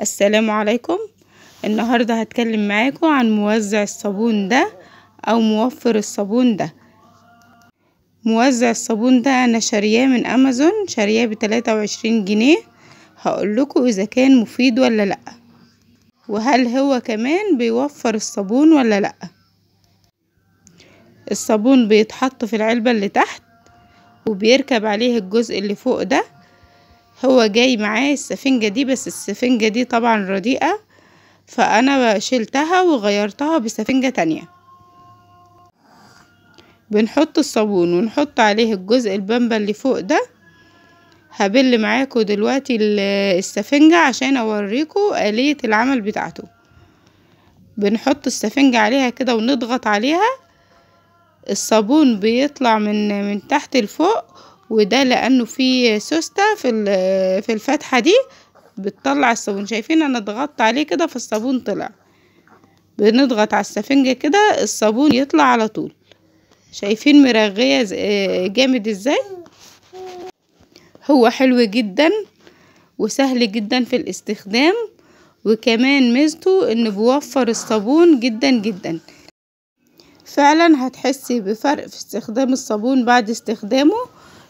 السلام عليكم النهاردة هتكلم معاكم عن موزع الصابون ده او موفر الصابون ده موزع الصابون ده انا شارياه من امازون شارياه بتلاتة وعشرين جنيه هقولكوا اذا كان مفيد ولا لا وهل هو كمان بيوفر الصابون ولا لا الصابون بيتحط في العلبة اللي تحت وبيركب عليه الجزء اللي فوق ده هو جاي معاه السفنجة دي بس السفنجة دي طبعا رديئة فأنا شلتها وغيرتها بسفنجة تانية بنحط الصابون ونحط عليه الجزء البامبا اللي فوق ده هبل معاكم دلوقتي السفنجة عشان اوريكم آلية العمل بتاعته بنحط السفنجة عليها كده ونضغط عليها الصابون بيطلع من من تحت لفوق وده لانه في سوسته في في الفتحه دي بتطلع الصابون شايفين انا ضغطت عليه كده فالصابون طلع بنضغط على السفنجة كده الصابون يطلع على طول شايفين مرغية آه، جامد ازاي هو حلو جدا وسهل جدا في الاستخدام وكمان ميزته انه بيوفر الصابون جدا جدا فعلا هتحسي بفرق في استخدام الصابون بعد استخدامه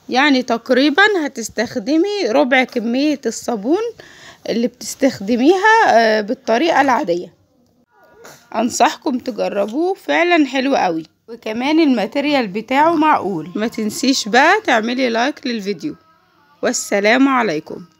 يعني تقريبا هتستخدمي ربع كمية الصابون اللي بتستخدميها آه، بالطريقة العادية انصحكم تجربوه فعلا حلو قوي وكمان الماتيريال بتاعه معقول ما تنسيش بقى تعملي لايك للفيديو والسلام عليكم